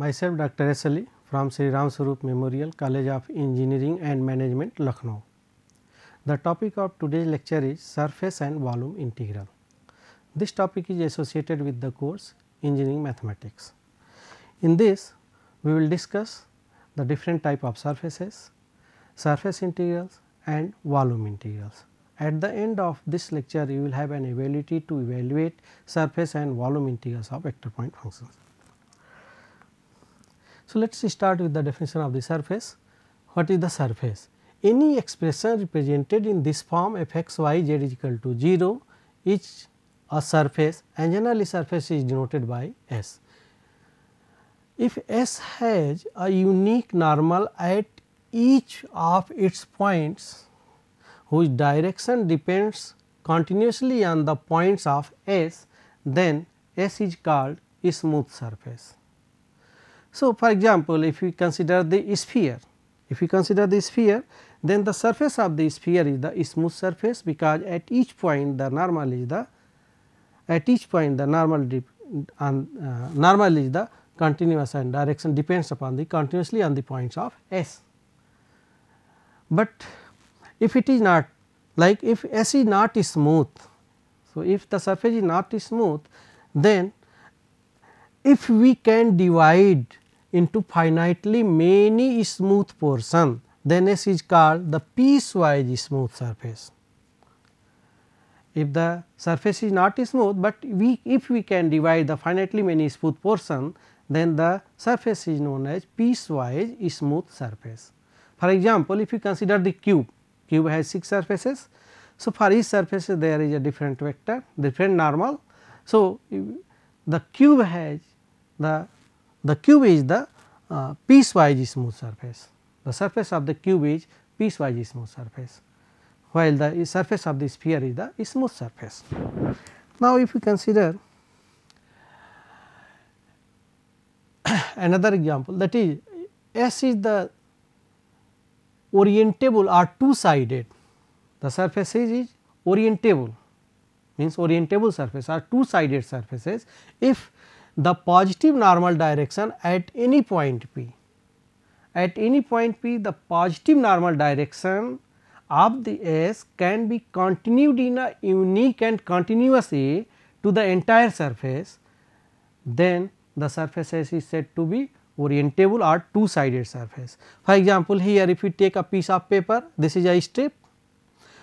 Myself Dr. S. Ali from Sri Ram Sarup Memorial College of Engineering and Management, Lucknow. The topic of today's lecture is surface and volume integral. This topic is associated with the course Engineering Mathematics. In this, we will discuss the different type of surfaces, surface integrals and volume integrals. At the end of this lecture, you will have an ability to evaluate surface and volume integrals of vector point functions. So, let us start with the definition of the surface. What is the surface? Any expression represented in this form f x y z is equal to 0 is a surface and generally surface is denoted by S. If S has a unique normal at each of its points whose direction depends continuously on the points of S, then S is called a smooth surface. So, for example, if we consider the sphere, if we consider the sphere, then the surface of the sphere is the smooth surface because at each point the normal is the at each point the normal dip on uh, normal is the continuous and direction depends upon the continuously on the points of S. But if it is not like if S is not smooth, so if the surface is not smooth then if we can divide into finitely many smooth portion then S is called the piecewise smooth surface. If the surface is not smooth, but we if we can divide the finitely many smooth portion then the surface is known as piecewise smooth surface. For example, if you consider the cube, cube has 6 surfaces. So, for each surface there is a different vector, different normal. So, the cube has the the cube is the uh, piecewise smooth surface. The surface of the cube is piecewise smooth surface, while the surface of the sphere is the smooth surface. Now, if you consider another example that is S is the orientable or two sided, the surface is orientable means orientable surface or two sided surfaces. If the positive normal direction at any point p. At any point p the positive normal direction of the S can be continued in a unique and continuous A to the entire surface, then the surface S is said to be orientable or two sided surface. For example, here if you take a piece of paper, this is a strip.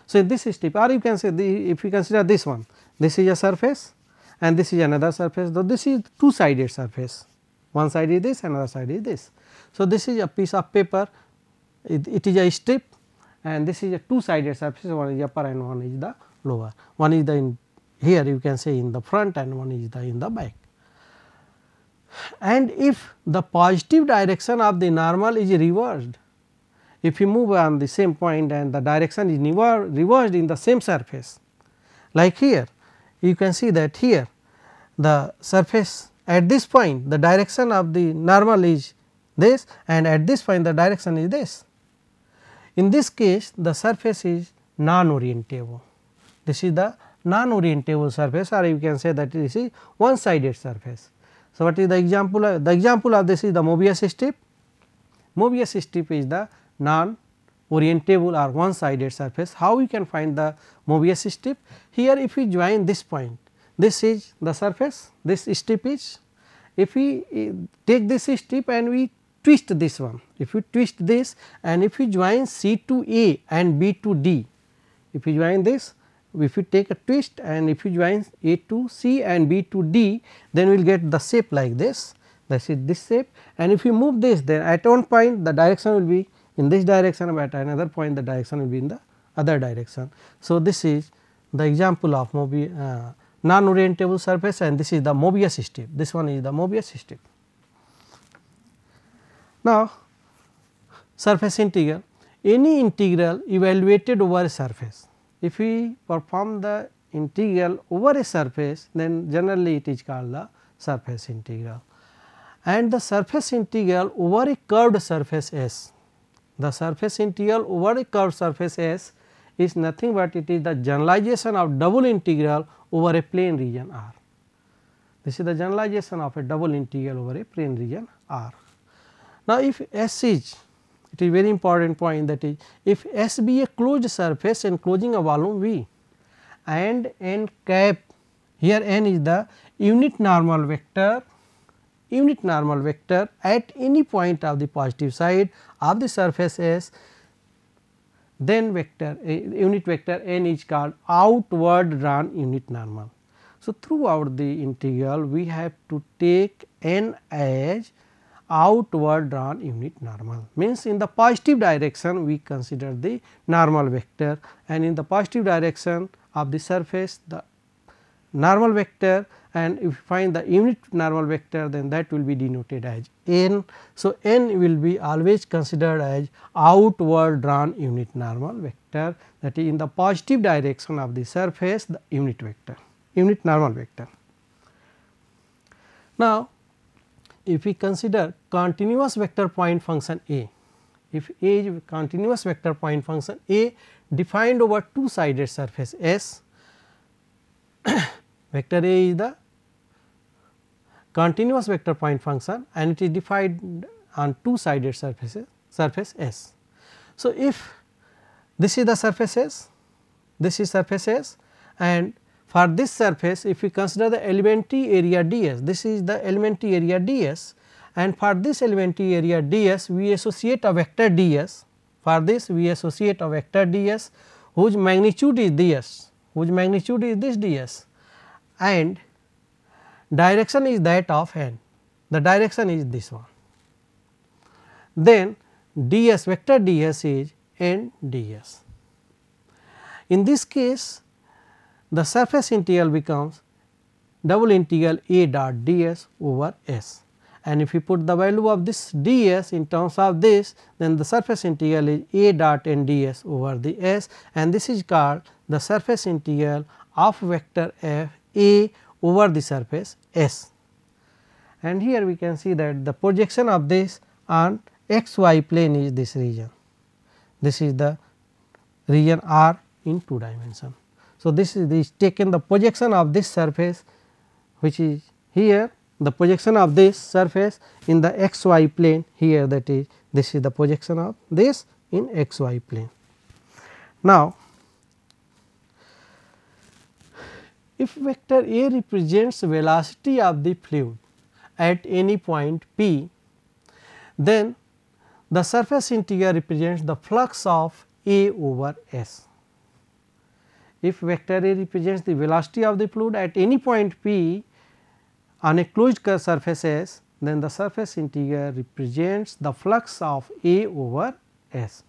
So, in this strip or you can say the, if you consider this one, this is a surface and this is another surface though this is two sided surface one side is this another side is this. So, this is a piece of paper it, it is a strip and this is a two sided surface one is upper and one is the lower one is the in here you can say in the front and one is the in the back. And if the positive direction of the normal is reversed if you move on the same point and the direction is reversed in the same surface like here you can see that here the surface at this point the direction of the normal is this and at this point the direction is this. In this case the surface is non-orientable. This is the non-orientable surface or you can say that this is one sided surface. So, what is the example? The example of this is the Mobius strip. Mobius strip is the non-orientable or one sided surface. How we can find the Mobius strip. Here if we join this point, this is the surface, this strip is. If we eh, take this strip and we twist this one, if you twist this and if you join C to A and B to D, if you join this, if you take a twist and if you join A to C and B to D, then we will get the shape like this, that is this shape and if you move this then at one point the direction will be in this direction but at another point the direction will be in the other direction. So, this is the example of Mobi, uh, non orientable surface and this is the Mobius strip, this one is the Mobius strip. Now, surface integral, any integral evaluated over a surface, if we perform the integral over a surface then generally it is called the surface integral and the surface integral over a curved surface S. The surface integral over a curved surface S is nothing but it is the generalization of double integral over a plane region R. This is the generalization of a double integral over a plane region R. Now, if S is it is very important point that is if S be a closed surface enclosing a volume V and n cap here n is the unit normal vector unit normal vector at any point of the positive side of the surface S then vector unit vector n is called outward run unit normal. So, throughout the integral we have to take n as outward run unit normal means in the positive direction we consider the normal vector and in the positive direction of the surface the normal vector and if you find the unit normal vector then that will be denoted as n. So, n will be always considered as outward drawn unit normal vector that is in the positive direction of the surface the unit vector unit normal vector. Now, if we consider continuous vector point function a if a is continuous vector point function a defined over two sided surface s Vector A is the continuous vector point function and it is defined on two sided surfaces surface S. So, if this is the surface S, this is surface S and for this surface if we consider the elementary area d s, this is the elementary area d s and for this elementary area d s we associate a vector d s, for this we associate a vector d s whose magnitude is d s, whose magnitude is this d s and direction is that of n the direction is this one. Then ds vector ds is n ds. In this case the surface integral becomes double integral a dot ds over s and if you put the value of this ds in terms of this then the surface integral is a dot n ds over the s and this is called the surface integral of vector f a over the surface S. And here we can see that the projection of this on xy plane is this region. This is the region R in two dimension. So, this is, this taken the projection of this surface which is here the projection of this surface in the xy plane here that is this is the projection of this in xy plane. Now, If vector A represents velocity of the fluid at any point P, then the surface integral represents the flux of A over S. If vector A represents the velocity of the fluid at any point P on a closed surface S, then the surface integral represents the flux of A over S.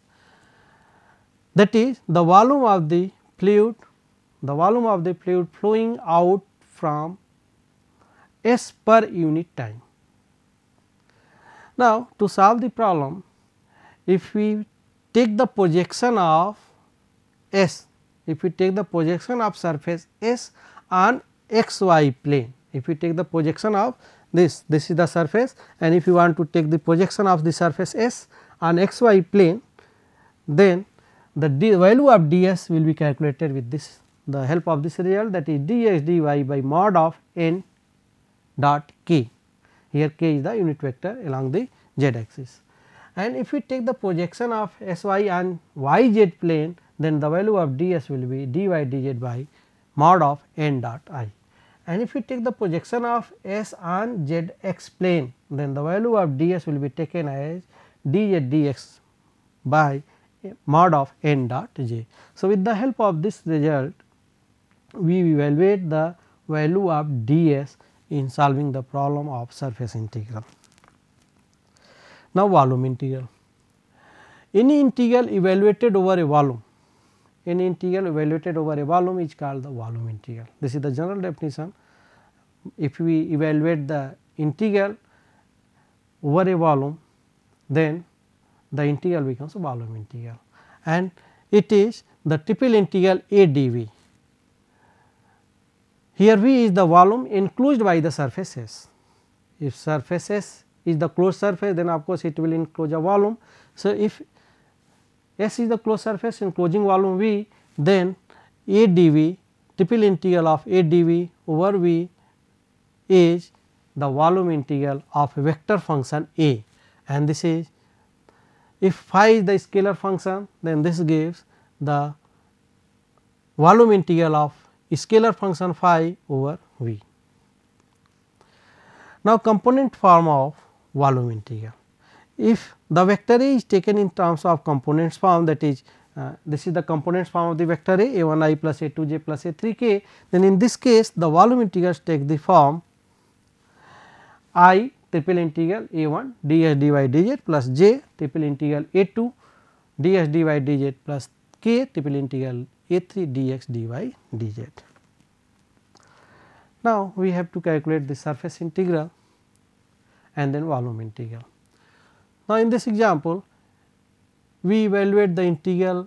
That is the volume of the fluid the volume of the fluid flowing out from s per unit time. Now, to solve the problem, if we take the projection of s, if we take the projection of surface s on xy plane, if we take the projection of this, this is the surface and if you want to take the projection of the surface s on xy plane, then the value of ds will be calculated with this the help of this result that is dx dy by mod of n dot k. Here k is the unit vector along the z axis. And if we take the projection of S y on y z plane then the value of d s will be dy dz by mod of n dot i. And if we take the projection of S on z x plane then the value of d s will be taken as dz dx by mod of n dot j. So, with the help of this result we evaluate the value of ds in solving the problem of surface integral. Now, volume integral. Any integral evaluated over a volume, any integral evaluated over a volume is called the volume integral. This is the general definition. If we evaluate the integral over a volume, then the integral becomes a volume integral and it is the triple integral a dv here V is the volume enclosed by the surfaces. If surfaces is the closed surface then of course, it will enclose a volume. So, if S is the closed surface enclosing volume V then A dV triple integral of A dV over V is the volume integral of a vector function A and this is if phi is the scalar function then this gives the volume integral of scalar function phi over v. Now, component form of volume integral. If the vector A is taken in terms of components form that is uh, this is the components form of the vector A a 1 i plus a 2 j plus a 3 k then in this case the volume integrals take the form i triple integral a 1 ds dy dz plus j triple integral a 2 ds dy dz plus k triple integral a3 dx dy dz. Now, we have to calculate the surface integral and then volume integral. Now, in this example we evaluate the integral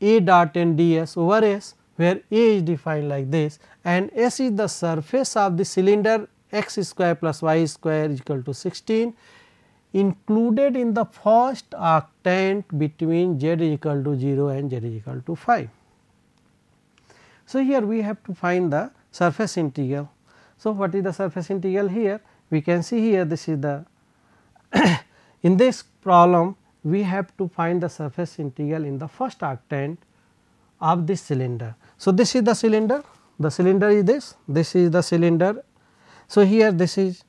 a dot n ds over s where a is defined like this and s is the surface of the cylinder x square plus y square is equal to 16 included in the first octant between z is equal to 0 and z is equal to 5. So, here we have to find the surface integral. So, what is the surface integral here? We can see here this is the in this problem we have to find the surface integral in the first octant of this cylinder. So, this is the cylinder, the cylinder is this, this is the cylinder. So, here this is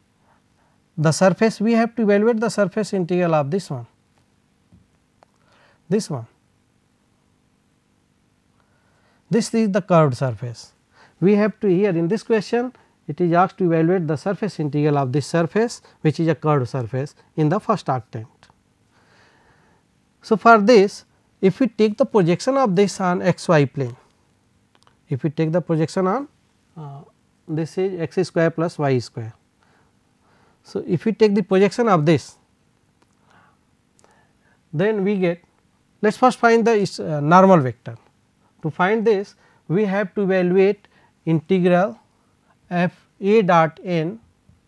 the surface we have to evaluate the surface integral of this one, this one. This is the curved surface. We have to here in this question it is asked to evaluate the surface integral of this surface which is a curved surface in the first octant. So, for this if we take the projection of this on xy plane, if we take the projection on uh, this is x square plus y square. So, if we take the projection of this then we get let us first find the uh, normal vector. To find this we have to evaluate integral f a dot n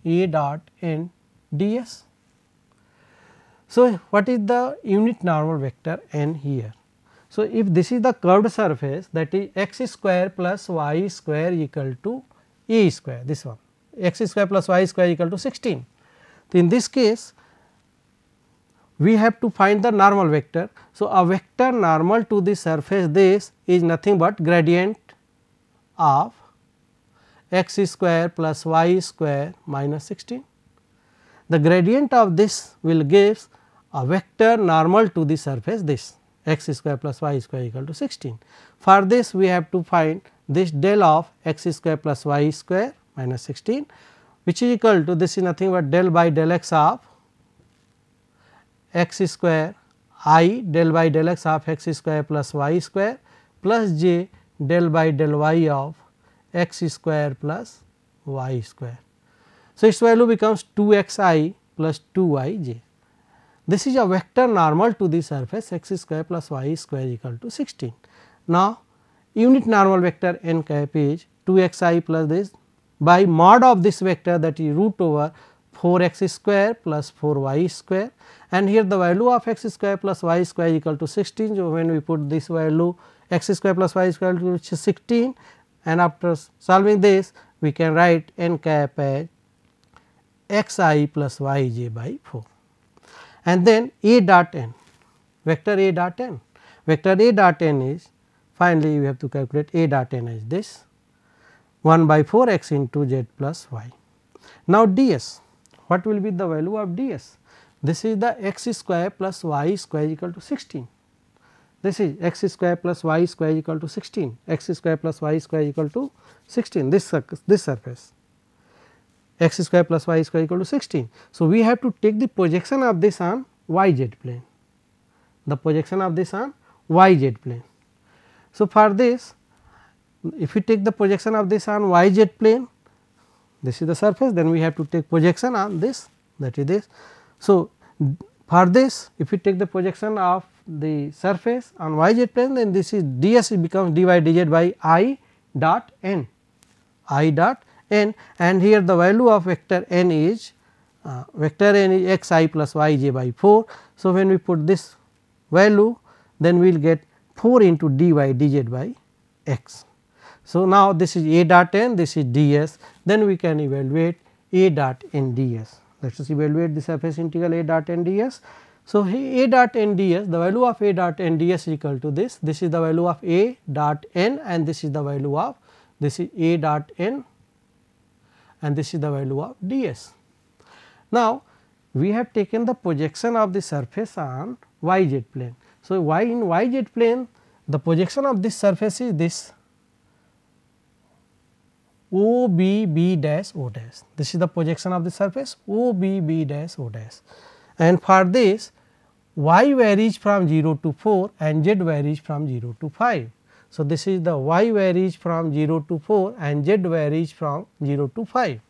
a dot n ds. So, what is the unit normal vector n here? So, if this is the curved surface that is x square plus y square equal to e square this one x square plus y square equal to 16. in this case we have to find the normal vector. So, a vector normal to the surface this is nothing but gradient of x square plus y square minus 16. The gradient of this will give a vector normal to the surface this x square plus y square equal to 16. For this we have to find this del of x square plus y square minus 16 which is equal to this is nothing but del by del x of x square i del by del x of x square plus y square plus j del by del y of x square plus y square. So, its value becomes 2 x i plus 2 y j. This is a vector normal to the surface x square plus y square equal to 16. Now, unit normal vector n cap is 2 x i plus this by mod of this vector that is root over 4 x square plus 4 y square and here the value of x square plus y square equal to 16. So, when we put this value x square plus y square which is 16 and after solving this we can write n cap as x i plus y j by 4 and then a dot n vector a dot n vector a dot n is finally, we have to calculate a dot n as this 1 by 4 x into z plus y. Now, d s what will be the value of d s? This is the x square plus y square equal to 16. This is x square plus y square equal to 16, x square plus y square equal to 16, this, this surface x square plus y square equal to 16. So, we have to take the projection of this on y z plane, the projection of this on y z plane. So, for this if we take the projection of this on y z plane, this is the surface then we have to take projection on this that is this. So, for this if you take the projection of the surface on yz plane then this is ds becomes dy dz by i dot n i dot n and here the value of vector n is uh, vector n is x i plus y j by 4. So, when we put this value then we will get 4 into dy dz by x. So, now this is a dot n this is ds then we can evaluate a dot n ds let us evaluate the surface integral A dot n ds. So, A dot n ds the value of A dot n ds is equal to this, this is the value of A dot n and this is the value of this is A dot n and this is the value of ds. Now, we have taken the projection of the surface on yz plane. So, y in yz plane the projection of this surface is this OBB dash O dash. This is the projection of the surface OBB dash O dash. And for this y varies from 0 to 4 and z varies from 0 to 5. So, this is the y varies from 0 to 4 and z varies from 0 to 5.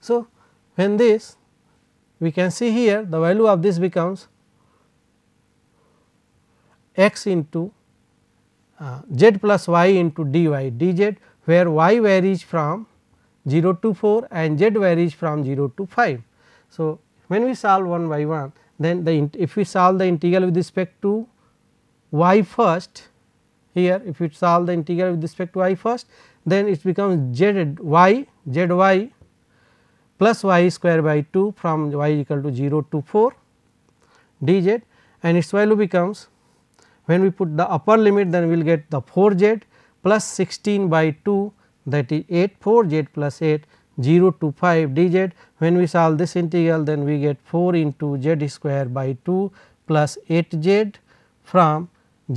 So, when this we can see here the value of this becomes x into uh, z plus y into dy dz where y varies from 0 to 4 and z varies from 0 to 5. So, when we solve one by one then the if we solve the integral with respect to y first here if we solve the integral with respect to y first then it becomes z y z y plus y square by 2 from y equal to 0 to 4 d z and its value becomes when we put the upper limit then we will get the 4 z plus 16 by 2 that is 8 4 z plus 8 0 to 5 dz. When we solve this integral then we get 4 into z square by 2 plus 8 z from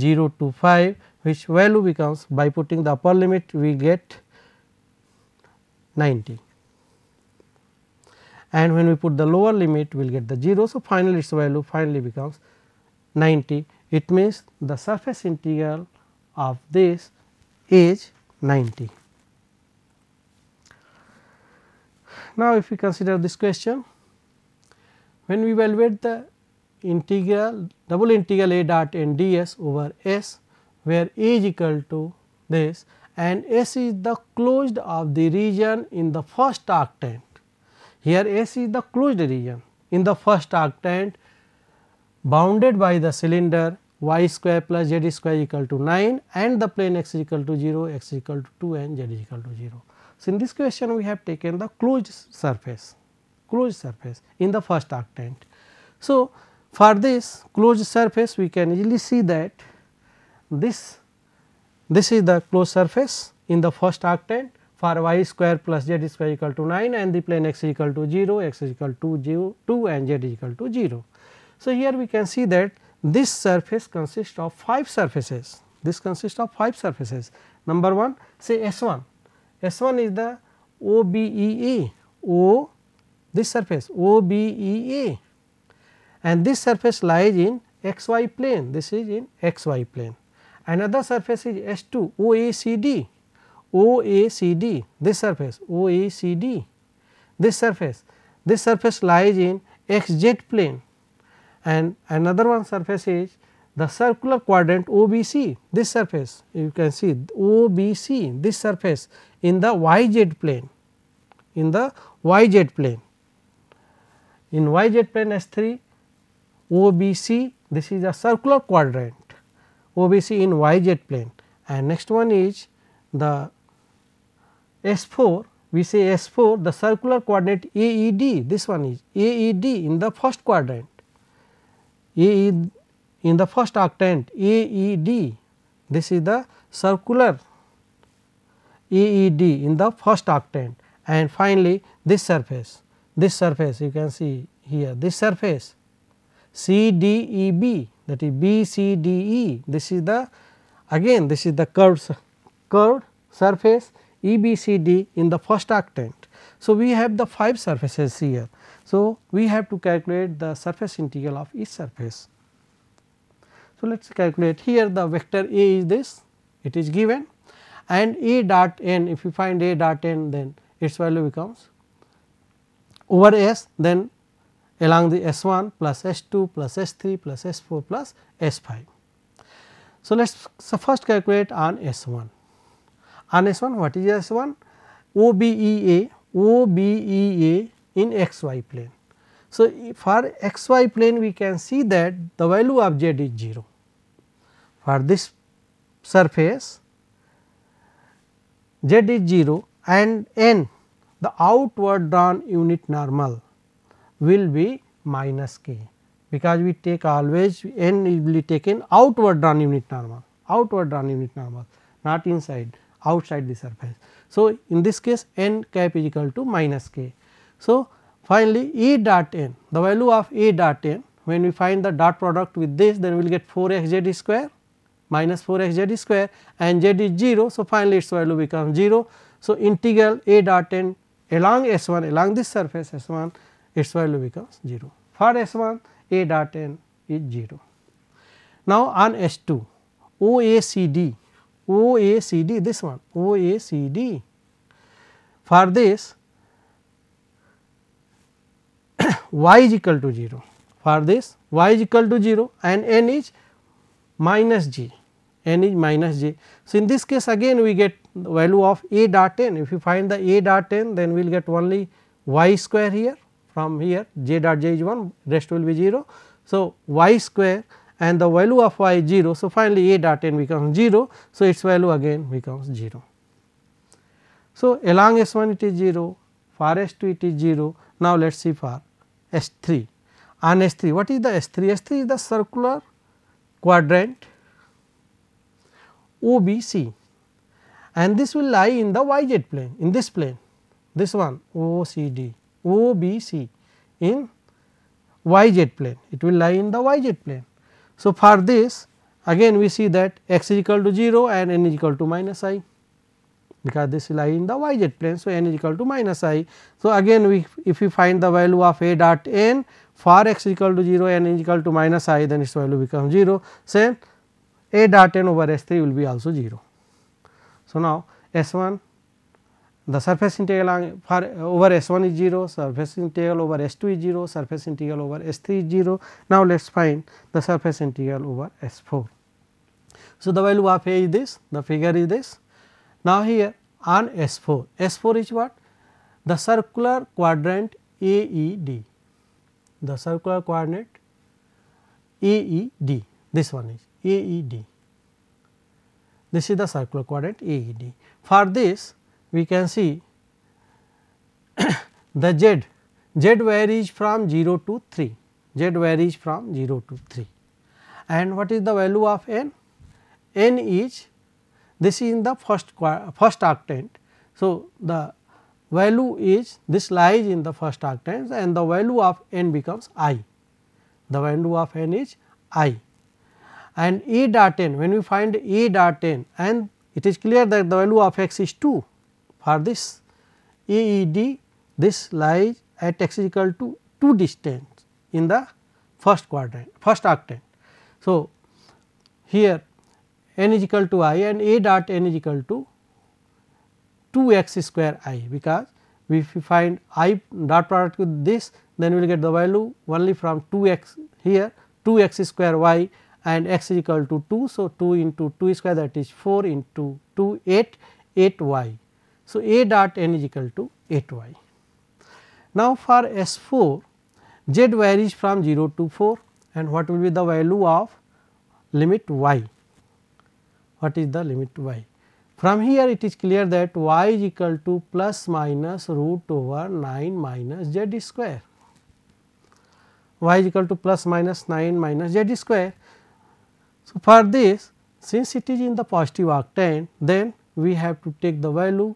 0 to 5 which value becomes by putting the upper limit we get 90 and when we put the lower limit we will get the 0. So, finally, its value finally becomes 90 it means the surface integral of this age 90. Now, if we consider this question, when we evaluate the integral double integral a dot n ds over s, where a is equal to this and s is the closed of the region in the first octant. Here s is the closed region in the first octant bounded by the cylinder y square plus z square equal to 9 and the plane x is equal to 0, x is equal to 2 and z is equal to 0. So, in this question we have taken the closed surface, closed surface in the first octant. So, for this closed surface we can easily see that this, this is the closed surface in the first octant for y square plus z square equal to 9 and the plane x is equal to 0, x is equal to 0, 2 and z is equal to 0. So, here we can see that this surface consists of 5 surfaces. This consists of 5 surfaces. Number 1 say S 1, S 1 is the O B E A. O, O this surface OBEA and this surface lies in xy plane, this is in xy plane. Another surface is S 2 OACD, OACD this surface OACD, this surface, this surface lies in xz plane and another one surface is the circular quadrant OBC this surface you can see OBC this surface in the yz plane in the yz plane in yz plane S3 OBC this is a circular quadrant OBC in yz plane and next one is the S4 we say S4 the circular coordinate AED this one is AED in the first quadrant a in the first octant AED this is the circular AED in the first octant and finally, this surface this surface you can see here this surface CDEB that is BCDE this is the again this is the curved curved surface EBCD in the first octant. So, we have the five surfaces here so, we have to calculate the surface integral of each surface. So, let us calculate here the vector A is this it is given and A dot n if you find A dot n then its value becomes over S then along the S 1 plus S 2 plus S 3 plus S 4 plus S 5. So, let us so first calculate on S 1. On S 1 what is S 1? OBEA OBEA in xy plane. So, for xy plane we can see that the value of z is 0 for this surface z is 0 and n the outward drawn unit normal will be minus k because we take always n will be taken outward drawn unit normal outward drawn unit normal not inside outside the surface. So, in this case n cap is equal to minus k so, finally, E dot n the value of E dot n when we find the dot product with this then we will get 4 x z square minus 4 x z square and z is 0. So, finally, its value becomes 0. So, integral A dot n along S 1 along this surface S 1 its value becomes 0 for S 1 A dot n is 0. Now, on S 2 OACD OACD this one OACD for this y is equal to 0 for this y is equal to 0 and n is minus g n is minus j. So, in this case again we get the value of a dot n if you find the a dot n then we will get only y square here from here j dot j is 1 rest will be 0. So, y square and the value of y is 0. So, finally, a dot n becomes 0. So, its value again becomes 0. So, along S 1 it is 0 for S 2 it is 0. Now, let us see for S 3 and S 3. What is the S 3? S 3 is the circular quadrant OBC and this will lie in the yz plane in this plane this one OCD OBC in yz plane it will lie in the yz plane. So, for this again we see that x is equal to 0 and n is equal to minus i because this lie in the y z plane. So, n is equal to minus i. So, again we if we find the value of a dot n for x is equal to 0 n is equal to minus i then its value becomes 0. Say a dot n over S 3 will be also 0. So, now S 1 the surface integral for over S 1 is 0, surface integral over S 2 is 0, surface integral over S 3 is 0. Now, let us find the surface integral over S 4. So, the value of A is this, the figure is this. Now, here on S 4, S 4 is what? The circular quadrant AED, the circular coordinate AED, this one is AED. This is the circular quadrant AED. For this, we can see the z, z varies from 0 to 3, z varies from 0 to 3. And what is the value of n? n is this is in the first first octant. So, the value is this lies in the first octant and the value of n becomes i. The value of n is i and e dot n when we find e dot n and it is clear that the value of x is 2 for this a e d this lies at x is equal to 2 distance in the first quadrant first octant. So, here n is equal to i and a dot n is equal to 2 x square i because if we find i dot product with this then we will get the value only from 2 x here 2 x square y and x is equal to 2. So, 2 into 2 square that is 4 into 2 8 8 y. So, a dot n is equal to 8 y. Now, for S 4 z varies from 0 to 4 and what will be the value of limit y what is the limit y. From here it is clear that y is equal to plus minus root over 9 minus z square. y is equal to plus minus 9 minus z square. So, for this since it is in the positive octane then we have to take the value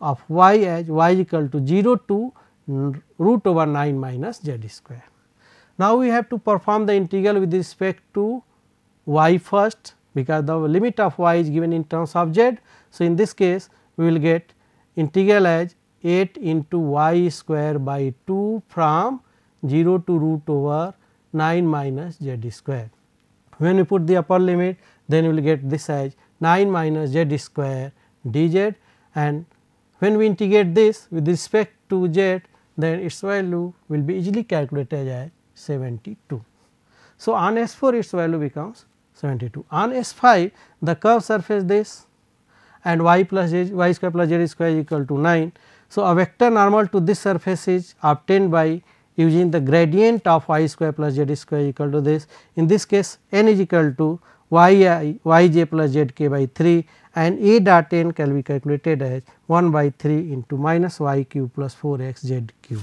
of y as y is equal to 0 to root over 9 minus z square. Now, we have to perform the integral with respect to y first because the limit of y is given in terms of z. So, in this case we will get integral as 8 into y square by 2 from 0 to root over 9 minus z square. When we put the upper limit then we will get this as 9 minus z square dz and when we integrate this with respect to z then its value will be easily calculated as 72. So, on S 4 its value becomes 72. On S 5 the curved surface this and y plus z, y square plus z square equal to 9. So, a vector normal to this surface is obtained by using the gradient of y square plus z square equal to this. In this case n is equal to y i y j plus z k by 3 and a dot n can be calculated as 1 by 3 into minus y q plus 4 x z q.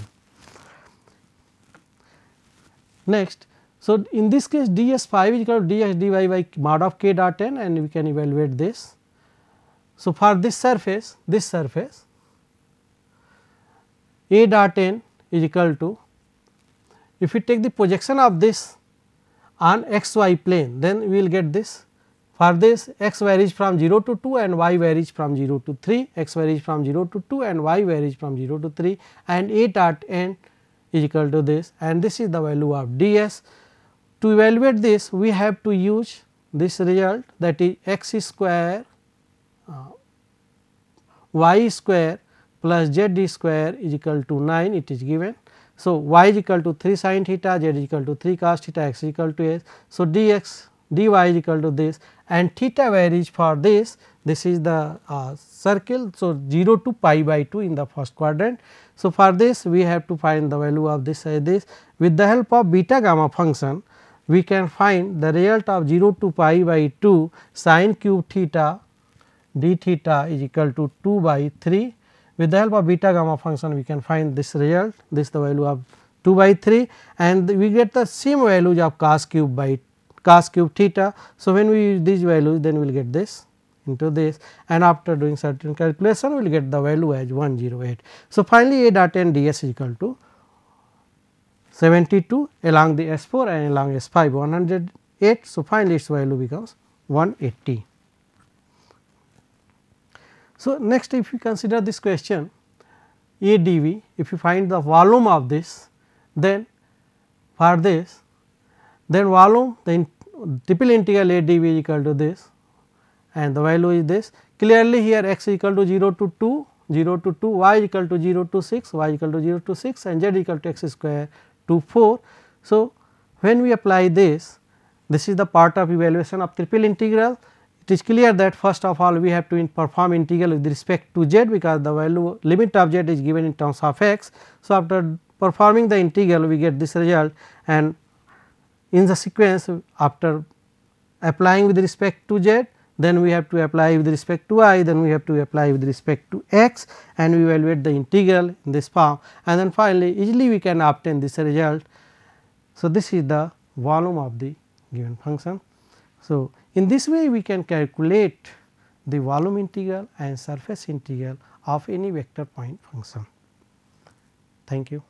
Next so, in this case ds 5 is equal to ds dy by mod of k dot n and we can evaluate this. So, for this surface this surface a dot n is equal to if we take the projection of this on x y plane then we will get this for this x varies from 0 to 2 and y varies from 0 to 3 x varies from 0 to 2 and y varies from 0 to 3 and a dot n is equal to this and this is the value of ds to evaluate this we have to use this result that is x square uh, y square plus z square is equal to 9 it is given. So, y is equal to 3 sin theta, z is equal to 3 cos theta, x is equal to s. So, dx dy is equal to this and theta varies for this, this is the uh, circle. So, 0 to pi by 2 in the first quadrant. So, for this we have to find the value of this uh, this with the help of beta gamma function we can find the result of 0 to pi by 2 sine cube theta d theta is equal to 2 by 3 with the help of beta gamma function we can find this result this the value of 2 by 3 and we get the same values of cos cube by cos cube theta. So, when we use these values then we will get this into this and after doing certain calculation we will get the value as 108. So, finally, a dot n ds is equal to 72 along the S 4 and along S 5 108. So, finally, its value becomes 180. So, next if you consider this question ADV, if you find the volume of this, then for this, then volume the in, triple integral ADV is equal to this and the value is this. Clearly, here x is equal to 0 to 2, 0 to 2, y is equal to 0 to 6, y is equal to 0 to 6 and z equal to x square to 4. So, when we apply this, this is the part of evaluation of triple integral. It is clear that first of all we have to in perform integral with respect to z because the value limit of z is given in terms of x. So, after performing the integral we get this result and in the sequence after applying with respect to z then we have to apply with respect to i, then we have to apply with respect to x and we evaluate the integral in this form and then finally, easily we can obtain this result. So, this is the volume of the given function. So, in this way we can calculate the volume integral and surface integral of any vector point function. Thank you.